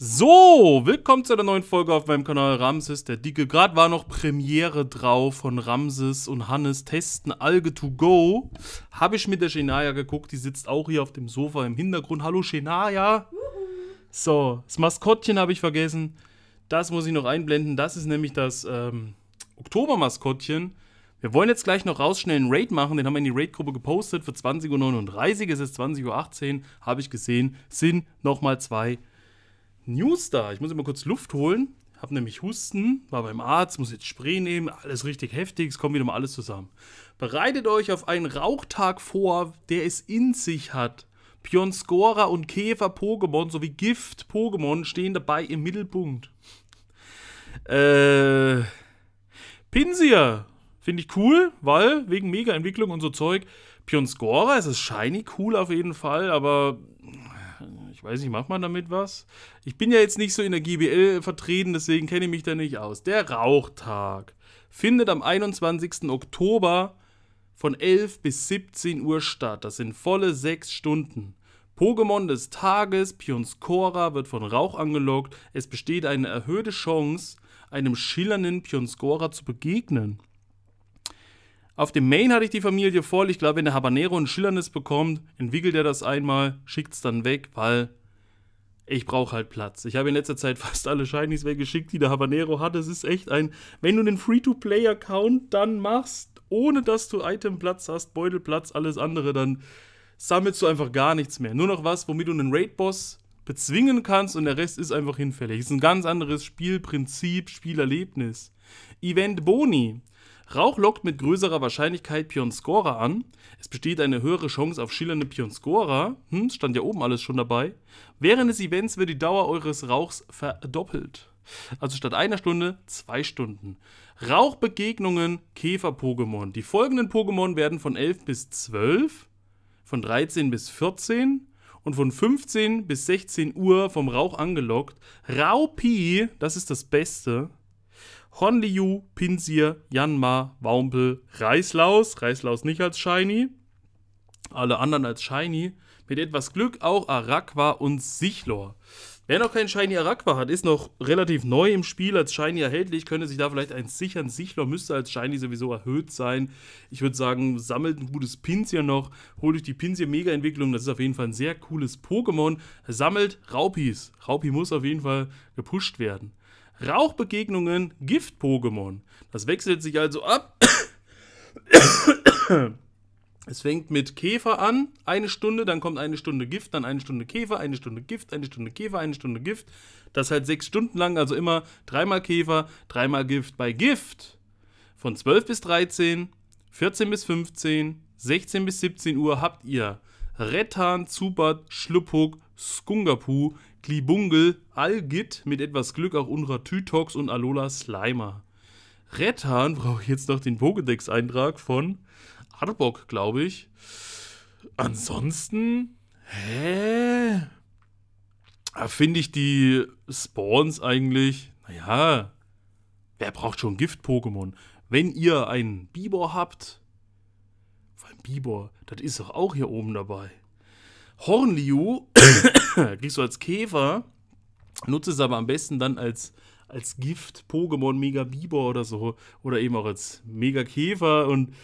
So, willkommen zu einer neuen Folge auf meinem Kanal Ramses der Dicke. Gerade war noch Premiere drauf von Ramses und Hannes testen Alge to go. Habe ich mit der Shenaya geguckt, die sitzt auch hier auf dem Sofa im Hintergrund. Hallo Shenaya. So, das Maskottchen habe ich vergessen. Das muss ich noch einblenden. Das ist nämlich das ähm, Oktober-Maskottchen. Wir wollen jetzt gleich noch raus schnell einen Raid machen. Den haben wir in die Raid-Gruppe gepostet für 20.39 Uhr. Es ist 20.18 Uhr, habe ich gesehen. Sind nochmal zwei News da. Ich muss immer kurz Luft holen. Hab nämlich Husten, war beim Arzt, muss jetzt Spray nehmen, alles richtig heftig, es kommt wieder mal alles zusammen. Bereitet euch auf einen Rauchtag vor, der es in sich hat. Pionscora und Käfer-Pokémon sowie Gift-Pokémon stehen dabei im Mittelpunkt. Äh. Pinsir finde ich cool, weil wegen Mega-Entwicklung und so Zeug. Pionscora es ist shiny, cool auf jeden Fall, aber ich weiß nicht, macht man damit was? Ich bin ja jetzt nicht so in der GBL vertreten, deswegen kenne ich mich da nicht aus. Der Rauchtag findet am 21. Oktober von 11 bis 17 Uhr statt. Das sind volle 6 Stunden. Pokémon des Tages, Pionskora, wird von Rauch angelockt. Es besteht eine erhöhte Chance, einem schillernden Pionskora zu begegnen. Auf dem Main hatte ich die Familie voll. Ich glaube, wenn der Habanero ein Schillernis bekommt, entwickelt er das einmal, schickt es dann weg, weil ich brauche halt Platz. Ich habe in letzter Zeit fast alle Shinies weggeschickt, die der Habanero hat. Es ist echt ein, wenn du einen Free-to-Play-Account dann machst, ohne dass du Itemplatz hast, Beutelplatz, alles andere, dann sammelst du einfach gar nichts mehr. Nur noch was, womit du einen Raid-Boss bezwingen kannst und der Rest ist einfach hinfällig. Es ist ein ganz anderes Spielprinzip, Spielerlebnis. Event Boni. Rauch lockt mit größerer Wahrscheinlichkeit Pionscora an. Es besteht eine höhere Chance auf schillernde Pionscora. Hm, stand ja oben alles schon dabei. Während des Events wird die Dauer eures Rauchs verdoppelt. Also statt einer Stunde zwei Stunden. Rauchbegegnungen Käfer-Pokémon. Die folgenden Pokémon werden von 11 bis 12, von 13 bis 14 und von 15 bis 16 Uhr vom Rauch angelockt. Raupi, das ist das Beste. Ron Pinsir, Janma, Waumpel, Reislaus. Reislaus nicht als Shiny. Alle anderen als Shiny. Mit etwas Glück auch Arakwa und Sichlor. Wer noch keinen Shiny Arakwa hat, ist noch relativ neu im Spiel als Shiny erhältlich, könnte sich da vielleicht eins sichern. Sichlor müsste als Shiny sowieso erhöht sein. Ich würde sagen, sammelt ein gutes Pinsir noch, holt euch die Pinsir-Mega-Entwicklung, das ist auf jeden Fall ein sehr cooles Pokémon. Sammelt Raupis. Raupi muss auf jeden Fall gepusht werden. Rauchbegegnungen Gift-Pokémon. Das wechselt sich also ab. Es fängt mit Käfer an, eine Stunde, dann kommt eine Stunde Gift, dann eine Stunde Käfer, eine Stunde Gift, eine Stunde Käfer, eine Stunde Gift. Das halt sechs Stunden lang, also immer dreimal Käfer, dreimal Gift. Bei Gift von 12 bis 13, 14 bis 15, 16 bis 17 Uhr habt ihr Rettan, Zubat, Schluppuck, Skungapu, Glibungel, Algit, mit etwas Glück auch Unra Tytox und Alola Slimer. Rettan brauche ich jetzt noch den Pokédex-Eintrag von Arbok, glaube ich. Ansonsten, hä? Ah, Finde ich die Spawns eigentlich, naja, wer braucht schon Gift-Pokémon? Wenn ihr einen Bibor habt, vor allem Bibor, das ist doch auch hier oben dabei. Hornliu kriegst du als Käfer, nutzt es aber am besten dann als, als Gift, Pokémon Mega Biber oder so. Oder eben auch als Mega Käfer und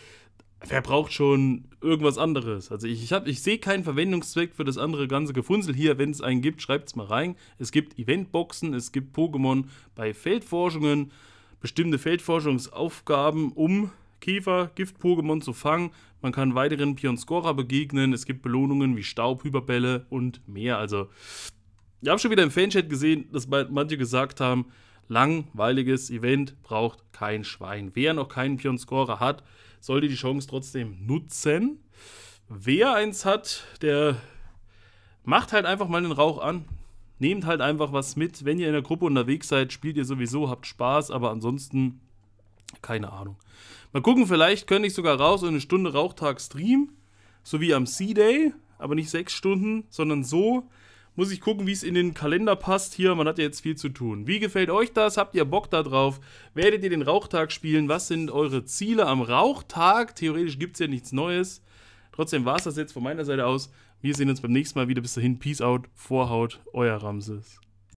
wer braucht schon irgendwas anderes? Also ich, ich, ich sehe keinen Verwendungszweck für das andere ganze Gefunzel hier. Wenn es einen gibt, schreibt es mal rein. Es gibt Eventboxen, es gibt Pokémon bei Feldforschungen, bestimmte Feldforschungsaufgaben, um Käfer, Gift-Pokémon zu fangen. Man kann weiteren Pionscora begegnen. Es gibt Belohnungen wie Staub, Hyperbälle und mehr. Also, ich habe schon wieder im Fanchat gesehen, dass manche gesagt haben, langweiliges Event braucht kein Schwein. Wer noch keinen Pionscora hat, sollte die Chance trotzdem nutzen. Wer eins hat, der macht halt einfach mal den Rauch an. Nehmt halt einfach was mit. Wenn ihr in der Gruppe unterwegs seid, spielt ihr sowieso, habt Spaß, aber ansonsten keine Ahnung. Mal gucken, vielleicht könnte ich sogar raus und eine Stunde Rauchtag streamen. So wie am C-Day, aber nicht sechs Stunden, sondern so. Muss ich gucken, wie es in den Kalender passt hier. Man hat ja jetzt viel zu tun. Wie gefällt euch das? Habt ihr Bock darauf? Werdet ihr den Rauchtag spielen? Was sind eure Ziele am Rauchtag? Theoretisch gibt es ja nichts Neues. Trotzdem war es das jetzt von meiner Seite aus. Wir sehen uns beim nächsten Mal wieder. Bis dahin. Peace out. Vorhaut. Euer Ramses.